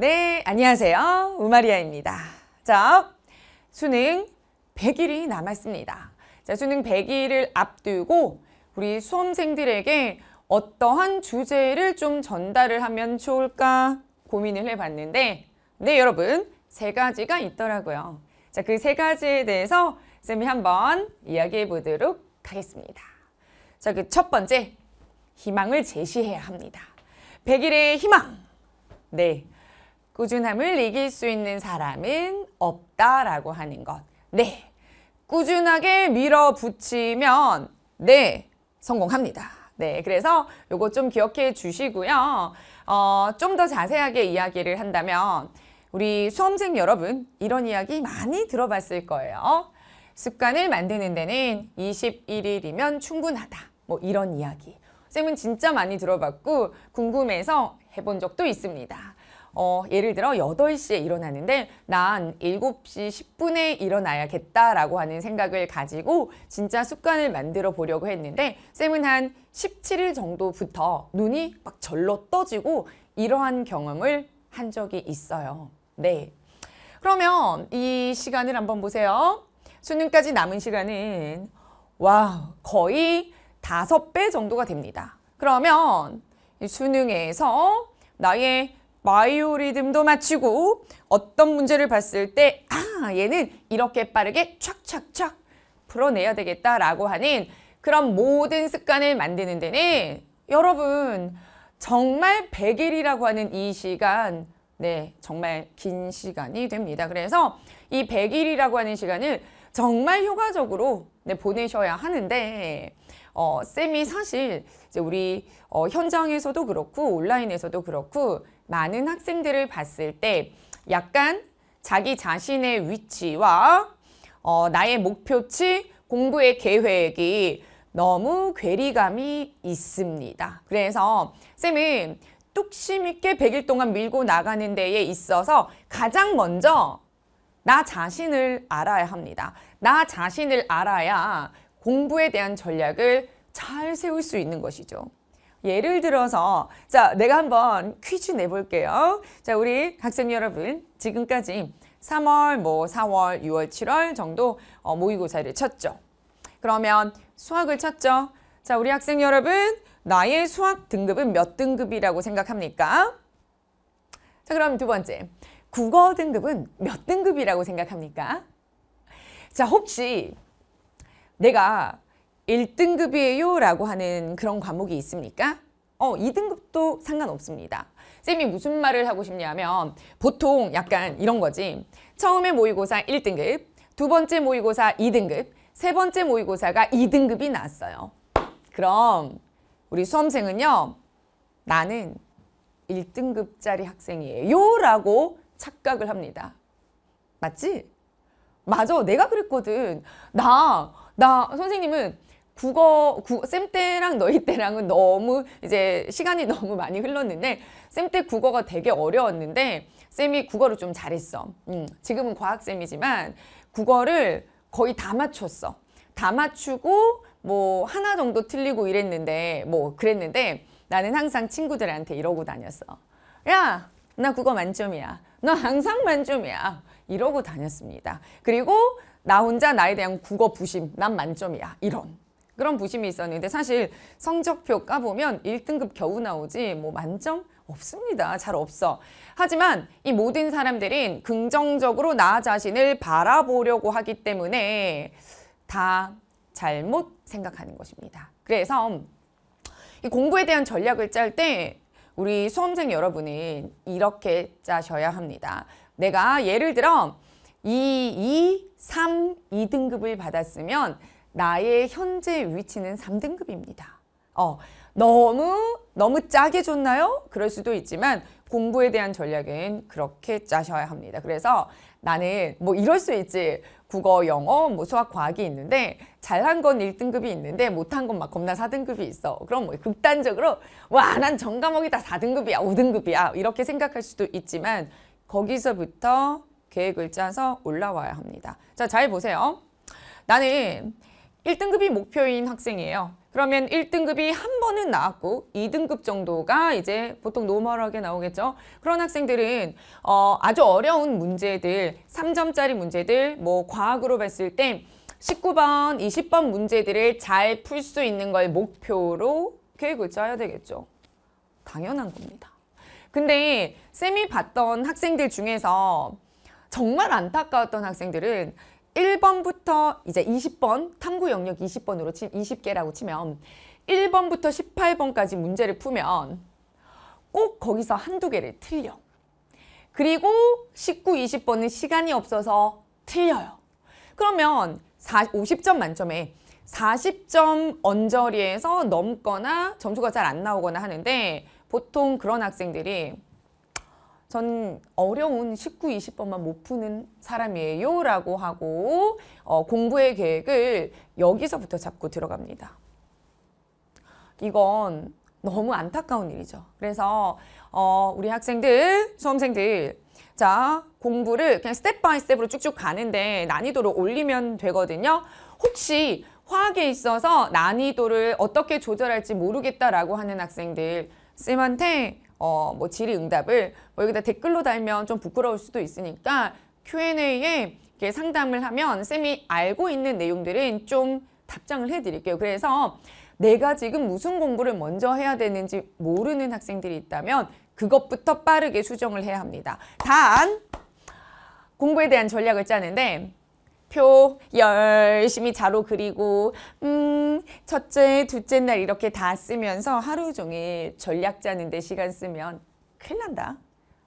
네, 안녕하세요. 우마리아입니다. 자, 수능 100일이 남았습니다. 자, 수능 100일을 앞두고 우리 수험생들에게 어떠한 주제를 좀 전달을 하면 좋을까 고민을 해봤는데 네, 여러분 세 가지가 있더라고요. 자, 그 세 가지에 대해서 쌤이 한번 이야기해 보도록 하겠습니다. 자, 그 첫 번째, 희망을 제시해야 합니다. 100일의 희망. 네, 꾸준함을 이길 수 있는 사람은 없다라고 하는 것. 네. 꾸준하게 밀어붙이면 네, 성공합니다. 네, 그래서 요거 좀 기억해 주시고요. 어, 좀 더 자세하게 이야기를 한다면 우리 수험생 여러분 이런 이야기 많이 들어봤을 거예요. 습관을 만드는 데는 21일이면 충분하다. 뭐 이런 이야기. 쌤은 진짜 많이 들어봤고 궁금해서 해본 적도 있습니다. 어, 예를 들어 여덟 시에 일어나는데 난 일곱 시 십분에 일어나야겠다라고 하는 생각을 가지고 진짜 습관을 만들어 보려고 했는데 쌤은 한 십칠 일 정도부터 눈이 막 절로 떠지고 이러한 경험을 한 적이 있어요. 네. 그러면 이 시간을 한번 보세요. 수능까지 남은 시간은 와 거의 다섯 배 정도가 됩니다. 그러면 수능에서 나의 바이오리듬도 마치고 어떤 문제를 봤을 때 아, 얘는 이렇게 빠르게 촥촥촥 풀어내야 되겠다라고 하는 그런 모든 습관을 만드는 데는 여러분 정말 100일이라고 하는 이 시간 네 정말 긴 시간이 됩니다. 그래서 이 100일이라고 하는 시간을 정말 효과적으로 네, 보내셔야 하는데 어, 쌤이 사실 이제 우리 어, 현장에서도 그렇고 온라인에서도 그렇고 많은 학생들을 봤을 때 약간 자기 자신의 위치와 어, 나의 목표치, 공부의 계획이 너무 괴리감이 있습니다. 그래서 쌤은 뚝심 있게 100일 동안 밀고 나가는 데에 있어서 가장 먼저 나 자신을 알아야 합니다. 나 자신을 알아야 공부에 대한 전략을 잘 세울 수 있는 것이죠. 예를 들어서 자 내가 한번 퀴즈 내볼게요. 자 우리 학생 여러분 지금까지 3월, 뭐 4월, 6월, 7월 정도 어, 모의고사를 쳤죠. 그러면 수학을 쳤죠. 자 우리 학생 여러분 나의 수학 등급은 몇 등급이라고 생각합니까? 자 그럼 두 번째 국어 등급은 몇 등급이라고 생각합니까? 자 혹시 내가 1등급이에요 라고 하는 그런 과목이 있습니까? 어, 2등급도 상관없습니다. 쌤이 무슨 말을 하고 싶냐면 보통 약간 이런 거지. 처음에 모의고사 1등급, 두 번째 모의고사 2등급, 세 번째 모의고사가 2등급이 났어요. 그럼 우리 수험생은요. 나는 1등급짜리 학생이에요 라고 착각을 합니다. 맞지? 맞아. 내가 그랬거든. 나나 선생님은 국어 쌤 때랑 너희 때랑은 너무 이제 시간이 너무 많이 흘렀는데 쌤 때 국어가 되게 어려웠는데 쌤이 국어를 좀 잘했어. 음, 지금은 과학쌤이지만 국어를 거의 다 맞췄어. 다 맞추고 뭐 하나 정도 틀리고 이랬는데 뭐 그랬는데 나는 항상 친구들한테 이러고 다녔어. 야, 나 국어 만점이야. 나 항상 만점이야. 이러고 다녔습니다. 그리고 나 혼자 나에 대한 국어 부심, 난 만점이야. 이런. 그런 부심이 있었는데 사실 성적표 까보면 1등급 겨우 나오지 뭐 만점 없습니다. 잘 없어. 하지만 이 모든 사람들은 긍정적으로 나 자신을 바라보려고 하기 때문에 다 잘못 생각하는 것입니다. 그래서 이 공부에 대한 전략을 짤 때 우리 수험생 여러분은 이렇게 짜셔야 합니다. 내가 예를 들어 2, 2, 3, 2등급을 받았으면 나의 현재 위치는 3등급입니다. 어, 너무 너무 짜게 줬나요? 그럴 수도 있지만 공부에 대한 전략은 그렇게 짜셔야 합니다. 그래서 나는 뭐 이럴 수 있지. 국어, 영어, 뭐 수학, 과학이 있는데 잘한 건 1등급이 있는데 못한 건 막 겁나 4등급이 있어. 그럼 뭐 극단적으로 와, 난전 과목이 다 4등급이야, 5등급이야. 이렇게 생각할 수도 있지만 거기서부터 계획을 짜서 올라와야 합니다. 자, 잘 보세요. 나는 1등급이 목표인 학생이에요. 그러면 1등급이 한 번은 나왔고 2등급 정도가 이제 보통 노멀하게 나오겠죠. 그런 학생들은 어, 아주 어려운 문제들, 3점짜리 문제들, 뭐 과학으로 봤을 때 19번, 20번 문제들을 잘 풀 수 있는 걸 목표로 계획을 짜야 되겠죠. 당연한 겁니다. 근데 쌤이 봤던 학생들 중에서 정말 안타까웠던 학생들은 1번부터 이제 20번 탐구 영역 20번으로 치, 20개라고 치면 1번부터 18번까지 문제를 풀면 꼭 거기서 한두 개를 틀려. 그리고 19, 20번은 시간이 없어서 틀려요. 그러면 40, 50점 만점에 40점 언저리에서 넘거나 점수가 잘 안 나오거나 하는데 보통 그런 학생들이 전 어려운 19, 20번만 못 푸는 사람이에요 라고 하고 어, 공부의 계획을 여기서부터 잡고 들어갑니다. 이건 너무 안타까운 일이죠. 그래서 어, 우리 학생들, 수험생들 자 공부를 그냥 스텝 바이 스텝으로 쭉쭉 가는데 난이도를 올리면 되거든요. 혹시 화학에 있어서 난이도를 어떻게 조절할지 모르겠다라고 하는 학생들 쌤한테 어, 뭐 질의응답을 뭐 여기다 댓글로 달면 좀 부끄러울 수도 있으니까 Q&A에 이렇게 상담을 하면 쌤이 알고 있는 내용들은 좀 답장을 해드릴게요. 그래서 내가 지금 무슨 공부를 먼저 해야 되는지 모르는 학생들이 있다면 그것부터 빠르게 수정을 해야 합니다. 단 공부에 대한 전략을 짜는데 표 열심히 자로 그리고 음 첫째, 둘째 날 이렇게 다 쓰면서 하루 종일 전략 짜는데 시간 쓰면 큰일 난다.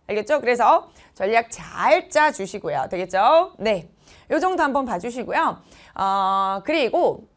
알겠죠? 그래서 전략 잘 짜주시고요. 되겠죠? 네. 요 정도 한번 봐주시고요. 어, 그리고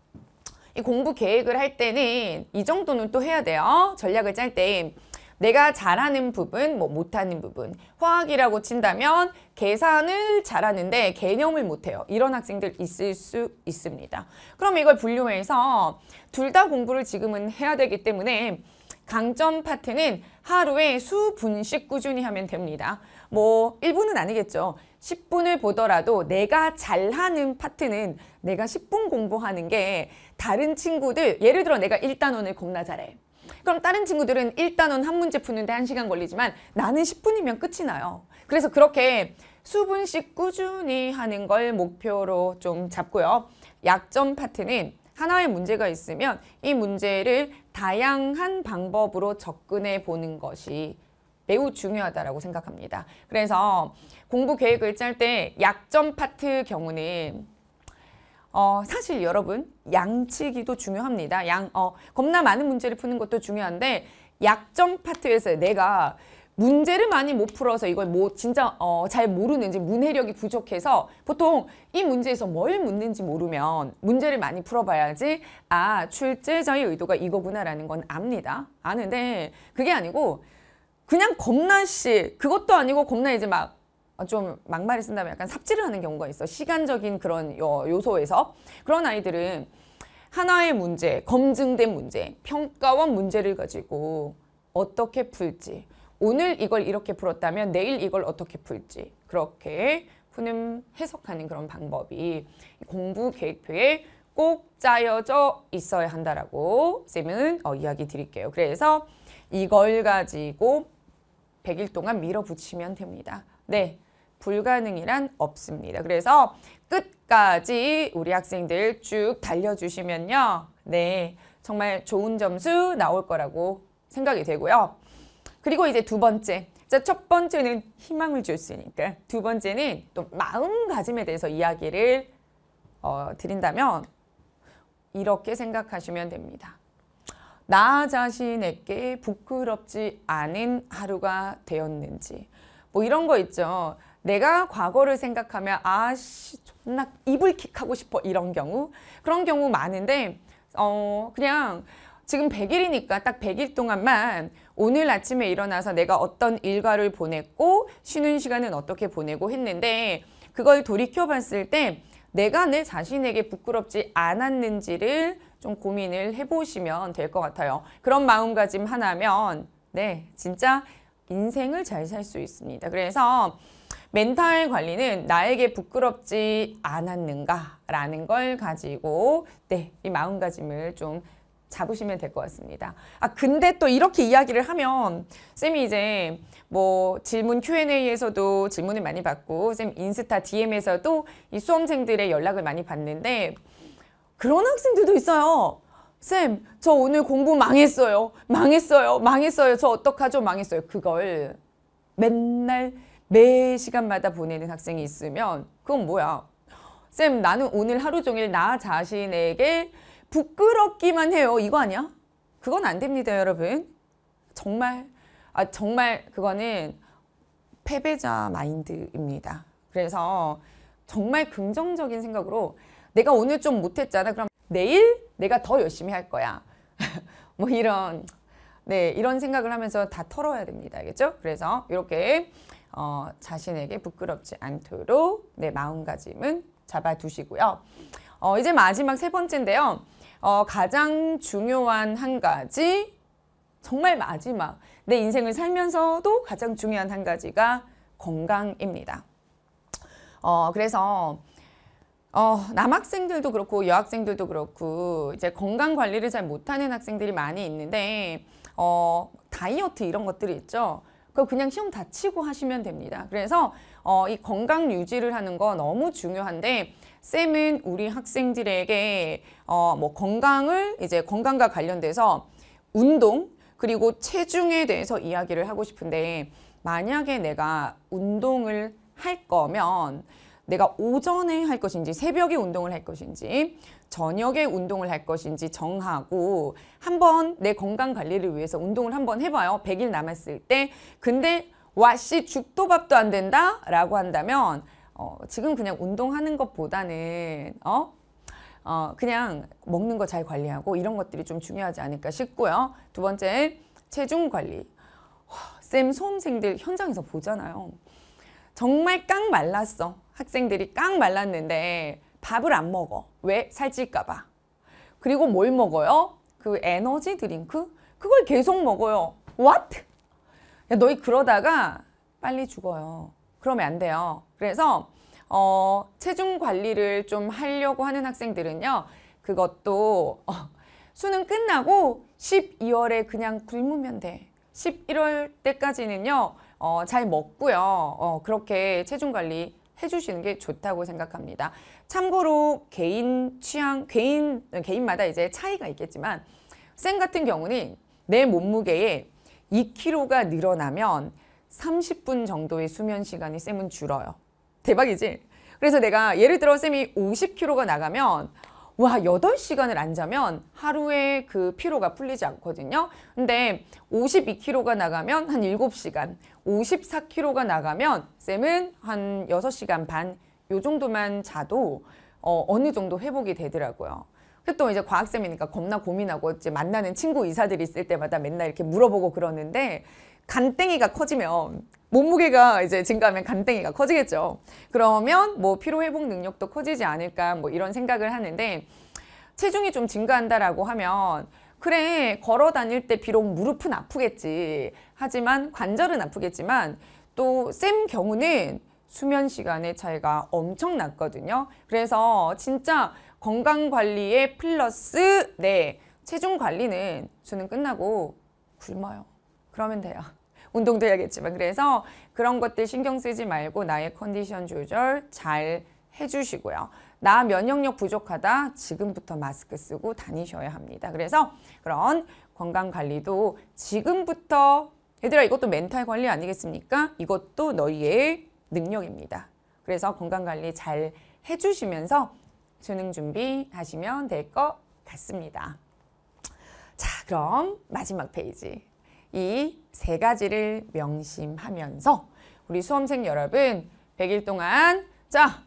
이 공부 계획을 할 때는 이 정도는 또 해야 돼요. 전략을 짤때 내가 잘하는 부분, 뭐 못하는 부분. 화학이라고 친다면 계산을 잘하는데 개념을 못해요. 이런 학생들 있을 수 있습니다. 그럼 이걸 분류해서 둘 다 공부를 지금은 해야 되기 때문에 강점 파트는 하루에 수분씩 꾸준히 하면 됩니다. 뭐 1분은 아니겠죠. 10분을 보더라도 내가 잘하는 파트는 내가 10분 공부하는 게 다른 친구들 예를 들어 내가 1단원을 겁나 잘해. 그럼 다른 친구들은 1단원 한 문제 푸는데 1시간 걸리지만 나는 10분이면 끝이 나요. 그래서 그렇게 수분씩 꾸준히 하는 걸 목표로 좀 잡고요. 약점 파트는 하나의 문제가 있으면 이 문제를 다양한 방법으로 접근해 보는 것이 매우 중요하다고 생각합니다. 그래서 공부 계획을 짤 때 약점 파트 경우는 어, 사실 여러분 양치기도 중요합니다. 양, 어, 겁나 많은 문제를 푸는 것도 중요한데 약점 파트에서 내가 문제를 많이 못 풀어서 이걸 뭐 진짜 어, 잘 모르는지 문해력이 부족해서 보통 이 문제에서 뭘 묻는지 모르면 문제를 많이 풀어봐야지 아 출제자의 의도가 이거구나라는 건 압니다. 아는데 그게 아니고 그냥 겁나 씨 그것도 아니고 겁나 이제 막 어, 좀 막말을 쓴다면 약간 삽질을 하는 경우가 있어. 시간적인 그런 요소에서. 그런 아이들은 하나의 문제, 검증된 문제, 평가원 문제를 가지고 어떻게 풀지. 오늘 이걸 이렇게 풀었다면 내일 이걸 어떻게 풀지. 그렇게 푸는 해석하는 그런 방법이 공부 계획표에 꼭 짜여져 있어야 한다라고 쌤은 어, 이야기 드릴게요. 그래서 이걸 가지고 100일 동안 밀어붙이면 됩니다. 네. 불가능이란 없습니다. 그래서 끝까지 우리 학생들 쭉 달려주시면요. 네, 정말 좋은 점수 나올 거라고 생각이 되고요. 그리고 이제 두 번째. 자, 첫 번째는 희망을 줬으니까 두 번째는 또 마음가짐에 대해서 이야기를 어, 드린다면 이렇게 생각하시면 됩니다. 나 자신에게 부끄럽지 않은 하루가 되었는지 뭐 이런 거 있죠. 내가 과거를 생각하면 아씨 존나 이불킥하고 싶어 이런 경우 그런 경우 많은데 어 그냥 지금 100일이니까 딱 100일 동안만 오늘 아침에 일어나서 내가 어떤 일과를 보냈고 쉬는 시간은 어떻게 보내고 했는데 그걸 돌이켜 봤을 때 내가 내 자신에게 부끄럽지 않았는지를 좀 고민을 해보시면 될 것 같아요. 그런 마음가짐 하나면 네 진짜 인생을 잘 살 수 있습니다. 그래서 멘탈 관리는 나에게 부끄럽지 않았는가라는 걸 가지고 네, 이 마음가짐을 좀 잡으시면 될 것 같습니다. 아 근데 또 이렇게 이야기를 하면 쌤이 이제 뭐 질문 Q&A에서도 질문을 많이 받고 쌤 인스타 DM에서도 이 수험생들의 연락을 많이 받는데 그런 학생들도 있어요. 쌤, 저 오늘 공부 망했어요. 망했어요. 망했어요. 저 어떡하죠? 망했어요. 그걸 맨날 매 시간마다 보내는 학생이 있으면 그건 뭐야? 쌤 나는 오늘 하루 종일 나 자신에게 부끄럽기만 해요. 이거 아니야? 그건 안 됩니다 여러분. 정말 아 정말 그거는 패배자 마인드입니다. 그래서 정말 긍정적인 생각으로 내가 오늘 좀 못했잖아. 그럼 내일 내가 더 열심히 할 거야. 뭐 이런 네 이런 생각을 하면서 다 털어야 됩니다. 알겠죠? 그래서 이렇게 어, 자신에게 부끄럽지 않도록 내 마음가짐은 잡아두시고요. 어, 이제 마지막 세 번째인데요. 어, 가장 중요한 한 가지, 정말 마지막, 내 인생을 살면서도 가장 중요한 한 가지가 건강입니다. 어, 그래서 어, 남학생들도 그렇고 여학생들도 그렇고 이제 건강 관리를 잘 못하는 학생들이 많이 있는데 어, 다이어트 이런 것들이 있죠. 그거 그냥 시험 다 치고 하시면 됩니다. 그래서 어, 이 건강 유지를 하는 거 너무 중요한데 쌤은 우리 학생들에게 어, 뭐 건강을 이제 건강과 관련돼서 운동 그리고 체중에 대해서 이야기를 하고 싶은데 만약에 내가 운동을 할 거면 내가 오전에 할 것인지 새벽에 운동을 할 것인지 저녁에 운동을 할 것인지 정하고 한번 내 건강 관리를 위해서 운동을 한번 해봐요. 100일 남았을 때 근데 와씨 죽도 밥도 안 된다 라고 한다면 어, 지금 그냥 운동하는 것보다는 어? 어, 그냥 먹는 거 잘 관리하고 이런 것들이 좀 중요하지 않을까 싶고요. 두 번째, 체중 관리. 와, 쌤 수험생들 현장에서 보잖아요. 정말 깡 말랐어. 학생들이 깡 말랐는데 밥을 안 먹어. 왜? 살찔까 봐. 그리고 뭘 먹어요? 그 에너지 드링크? 그걸 계속 먹어요. What? 야, 너희 그러다가 빨리 죽어요. 그러면 안 돼요. 그래서 어, 체중 관리를 좀 하려고 하는 학생들은요. 그것도 어, 수능 끝나고 12월에 그냥 굶으면 돼. 11월 때까지는요. 어, 잘 먹고요. 어, 그렇게 체중 관리 해주시는 게 좋다고 생각합니다. 참고로 개인 취향, 개인, 개인마다 이제 차이가 있겠지만 쌤 같은 경우는 내 몸무게에 2kg가 늘어나면 30분 정도의 수면 시간이 쌤은 줄어요. 대박이지? 그래서 내가 예를 들어 쌤이 50kg가 나가면 와 여덟 시간을안 자면 하루에 그 피로가 풀리지 않거든요. 근데 오십이 k 로가 나가면 한 일곱 시간 오십사 k 로가 나가면 쌤은 한 여섯 시간 반 요 정도만 자도 어, 어느 정도 회복이 되더라고요. 그 또 이제 과학쌤이니까 겁나 고민하고 이제 만나는 친구 이사들이 있을 때마다 맨날 이렇게 물어보고 그러는데 간땡이가 커지면 몸무게가 이제 증가하면 간땡이가 커지겠죠. 그러면 뭐 피로 회복 능력도 커지지 않을까 뭐 이런 생각을 하는데 체중이 좀 증가한다라고 하면 그래 걸어 다닐 때 비록 무릎은 아프겠지 하지만 관절은 아프겠지만 또 쌤 경우는 수면 시간의 차이가 엄청 났거든요. 그래서 진짜 건강 관리에 플러스 네 체중 관리는 수능 끝나고 굶어요. 그러면 돼요. 운동도 해야겠지만 그래서 그런 것들 신경 쓰지 말고 나의 컨디션 조절 잘 해주시고요. 나 면역력 부족하다. 지금부터 마스크 쓰고 다니셔야 합니다. 그래서 그런 건강관리도 지금부터 얘들아 이것도 멘탈 관리 아니겠습니까? 이것도 너희의 능력입니다. 그래서 건강관리 잘 해주시면서 수능 준비하시면 될 것 같습니다. 자 그럼 마지막 페이지 이세 가지를 명심하면서 우리 수험생 여러분 100일 동안 자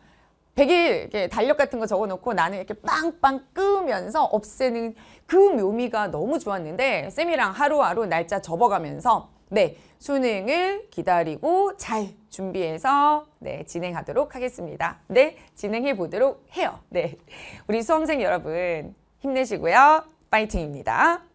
100일 달력 같은 거 적어놓고 나는 이렇게 빵빵 끄면서 없애는 그 묘미가 너무 좋았는데 쌤이랑 하루하루 날짜 접어가면서 네 수능을 기다리고 잘 준비해서 네 진행하도록 하겠습니다. 네 진행해 보도록 해요. 네 우리 수험생 여러분 힘내시고요. 파이팅입니다.